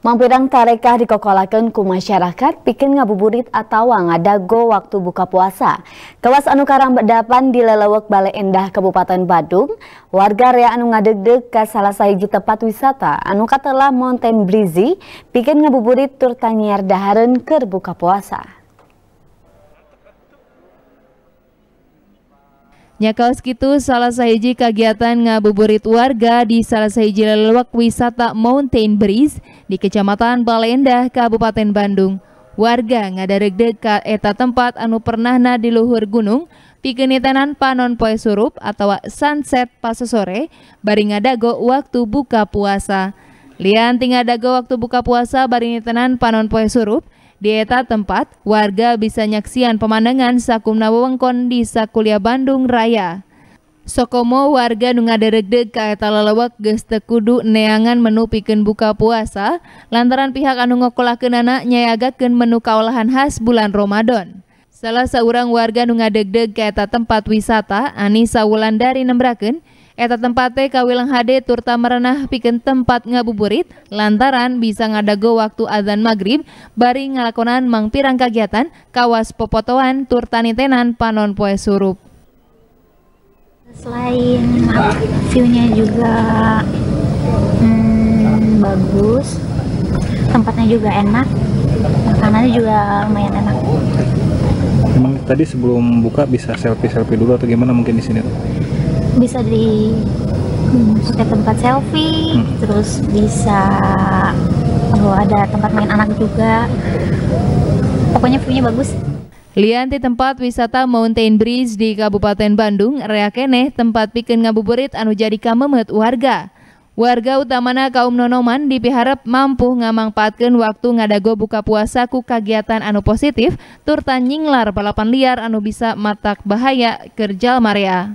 Mampirang tarekah dikokolakan ku masyarakat bikin ngabuburit atau ngadago waktu buka puasa. Kawas anu karang bedapan di lelewek Balai Endah Kabupaten Badung, warga rea anu ngadegdeg ke salah sahiji tempat wisata anu katalah Mountain Breezy bikin ngabuburit tur tanyar daharen ker buka puasa. Nyakaus kitu salah sahiji kegiatan ngabuburit warga di salah sahiji lelewak wisata Mountain Breeze di Kecamatan Baleendah, Kabupaten Bandung. Warga ngadareg dekat eta tempat anu pernah na di luhur gunung, pikenitanan panon poe surup atau sunset pas sore, bari ngadago waktu buka puasa. Lian tinggal dago waktu buka puasa bari nitenan panon poe surup, di eta tempat, warga bisa nyaksian pemandangan sakumna wewengkon di Sakulia Bandung Raya. Sokomo warga nunga deregdeg ka eta lelewek geus kudu neangan menu pikeun buka puasa lantaran pihak anu ngokolakeunana nyayagakeun menu kaolahan khas bulan Ramadan. Salah seorang warga nunga deg deg ke tempat wisata, Anissa Wulandari Nembraken. Eta tempate kawilang hade turta merenah piken tempat ngabuburit lantaran bisa ngadago waktu azan maghrib bari ngalakonan mangpirang kegiatan kawas popotoan turtanitenan panon poe surup. Selain view-nya juga hmm, bagus, tempatnya juga enak, makanannya juga lumayan enak. Emang tadi sebelum buka bisa selfie-selfie dulu atau gimana mungkin di sini bisa di pakai tempat selfie hmm. terus bisa oh, ada tempat main anak juga pokoknya view-nya bagus Lianti tempat wisata Mountain Breeze di Kabupaten Bandung, reakeneh tempat piken ngabuburit anu jadi kamemet warga. Warga utamana kaum nonoman dipiharap mampu ngamangpaatkeun waktu ngadago buka puasa ku kagiatan anu positif, Turta nyinglar balapan liar anu bisa matak bahaya kerjal Maria.